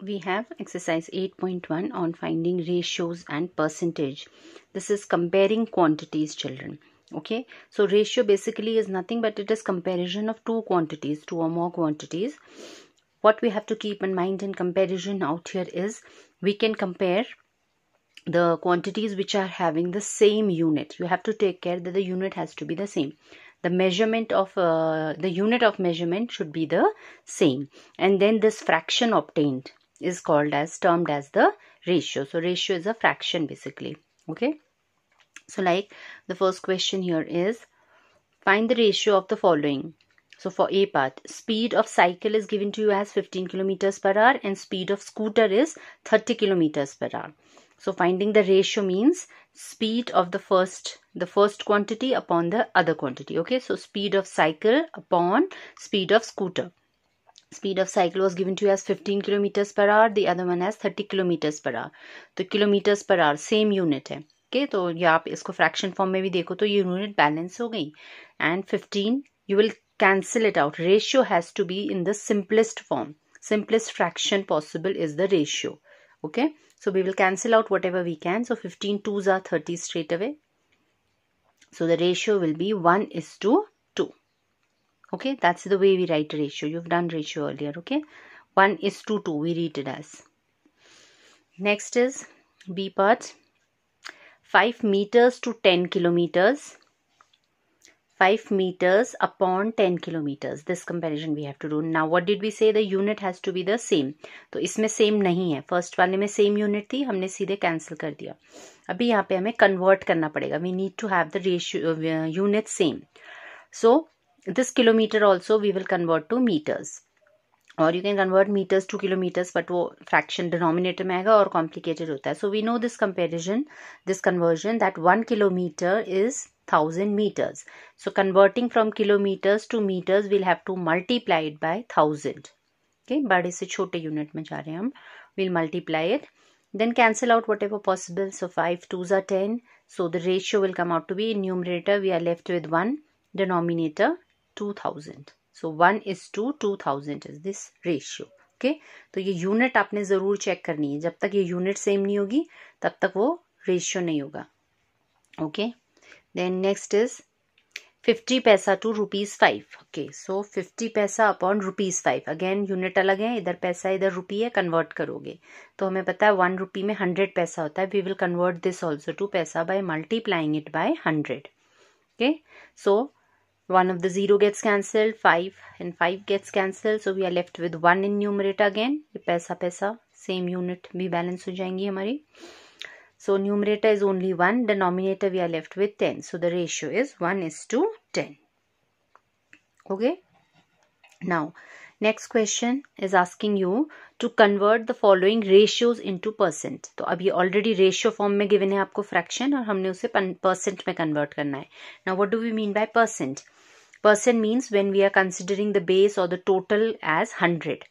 we have exercise 8.1 on finding ratios and percentage this is comparing quantities children okay so ratio basically is nothing but it is comparison of two quantities two or more quantities what we have to keep in mind in comparison out here is we can compare the quantities which are having the same unit you have to take care that the unit has to be the same the measurement of uh, the unit of measurement should be the same and then this fraction obtained is called as termed as the ratio so ratio is a fraction basically okay so like the first question here is find the ratio of the following so for a path, speed of cycle is given to you as 15 kilometers per hour and speed of scooter is 30 kilometers per hour so finding the ratio means speed of the first the first quantity upon the other quantity okay so speed of cycle upon speed of scooter speed of cycle was given to as 15 kilometers per hour the other one as 30 kilometers per hour तो kilometers per hour same unit है okay okay, तो ये आप इसको fraction form में भी देखो तो ये यूनिट बैलेंस हो गई and 15 you will cancel it out ratio has to be in the simplest form simplest fraction possible is the ratio okay so we will cancel out whatever we can so 15 2s are 30 straight away so the ratio will be 1 is to okay that's the way we write ratio you've done ratio earlier okay 1 is to 2 we read it as next is b part 5 meters to 10 kilometers 5 meters upon 10 kilometers this comparison we have to do now what did we say the unit has to be the same तो isme same nahi hai first wale mein same unit thi humne seedhe cancel kar diya abhi yahan pe hame convert karna padega we need to have the ratio uh, unit same so this kilometer also we will convert to meters or you can convert meters to kilometers. But वो fraction denominator mega or complicated complicated So we know this comparison, this conversion that one kilometer is thousand meters so converting from kilometers to meters we'll have to multiply it by thousand okay बड़े से छोटे unit में जा रहे हैं हम we'll multiply it then cancel out whatever possible so 5 2s are 10 so the ratio will come out to be in numerator we are left with 1 denominator 2000 one is two two thousand is this ratio okay तो ये unit आपने ज़रूर check करनी है जब तक ये unit same नहीं होगी तब तक वो रेशियो नहीं होगा okay then next is fifty paisa to rupees five okay so fifty paisa upon rupees five again unit अलग है इधर पैसा इधर रुपी है कन्वर्ट करोगे तो हमें पता है वन रुपी में हंड्रेड पैसा होता है we will convert this also to paisa by multiplying it by hundred okay so one of the zero gets cancelled five and five gets cancelled so we are left with one in numerator again ये पैसा पैसा same unit भी balance हो जाएंगी हमारी so numerator is only one. denominator we are left with 10 so the ratio is 1 is to 10 okay now next question is asking you to convert the following ratios into percent तो अब ये already ratio form में given है आपको fraction और हमने उसे percent में convert करना है now what do we mean by percent percent means when we are considering the base or the total as 100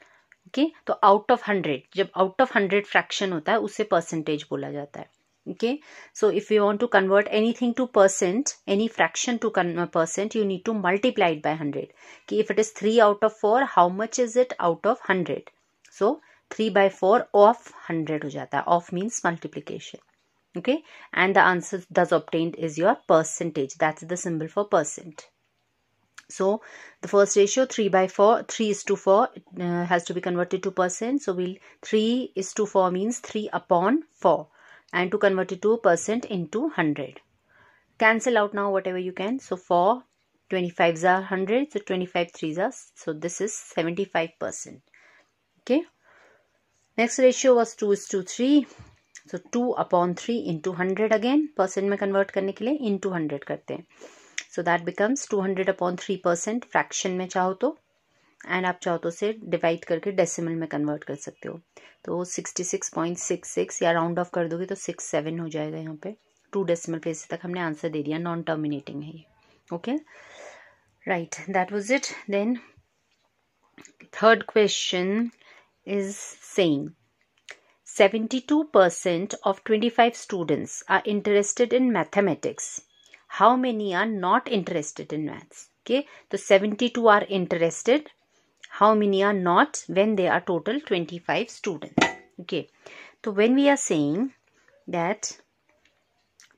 okay okay? तो आउट ऑफ हंड्रेड जब आउट ऑफ हंड्रेड फ्रैक्शन होता है उसे परसेंटेज बोला जाता है okay so if you want to convert anything to percent any fraction to uh, percent you need to multiply it by 100 okay, if it is 3 out of 4 how much is it out of 100 so 3 by 4 of 100 ho jata of means multiplication okay and the answer thus obtained is your percentage that's the symbol for percent So the first ratio 3 by 4, 3 is to 4 uh, has to be converted to percent. So we'll 3 is to 4 means 3 upon 4 and to convert it to percent into 100. Cancel out now whatever you can. So 4, 25s are 100. So 25 is us. so this is 75%. Okay. Next ratio was 2 is to 3. So two upon three into hundred again. Percent में convert करने के लिए into hundred करते हैं so that becomes two hundred upon three percent fraction में चाहो तो and आप चाहो तो उसे डिवाइड करके डेसिमल में कन्वर्ट कर सकते हो तो sixty six six point six या राउंड ऑफ कर दोगे तो सिक्स सेवन हो जाएगा यहाँ पे टू डेसिमल प्लेस तक हमने आंसर दे दिया नॉन टर्मिनेटिंग है ये okay right that was it then third question is same seventy two percent of twenty five students are interested in mathematics how many are not interested in maths okay तो seventy two are interested how many are not when they are total twenty five student okay तो when we are saying that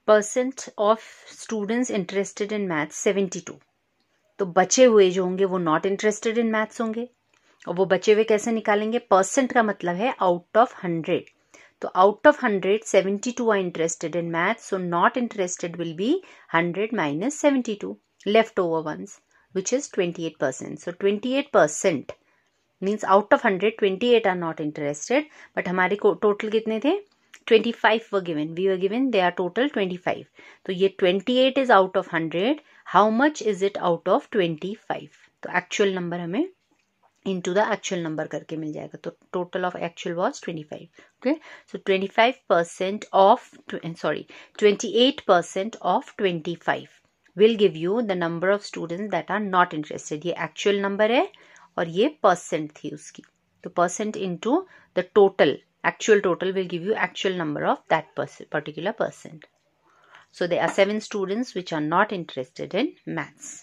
percent of students interested in maths seventy two तो बचे हुए जो होंगे वो not interested in maths होंगे और वो बचे हुए कैसे निकालेंगे परसेंट का मतलब है आउट ऑफ हंड्रेड तो out of hundred seventy two are interested in math so not interested will be hundred minus seventy two left over one which is twenty eight percent so twenty eight percent means out of hundred twenty eight are not interested but हमारे total कितने थे twenty five we given we are given they are total twenty five तो ये twenty eight is out of hundred how much is it out of twenty five तो actual number हमें into the actual number करके मिल जाएगा तो total of actual was 25 okay so 25 percent of sorry 28 percent of 25 will give you the number of students that are not interested ये actual number है और ये परसेंट थी उसकी तो percent into the total actual total will give you actual number of that particular person so they are seven students which are not interested in maths